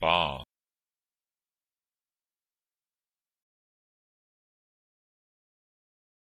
啊。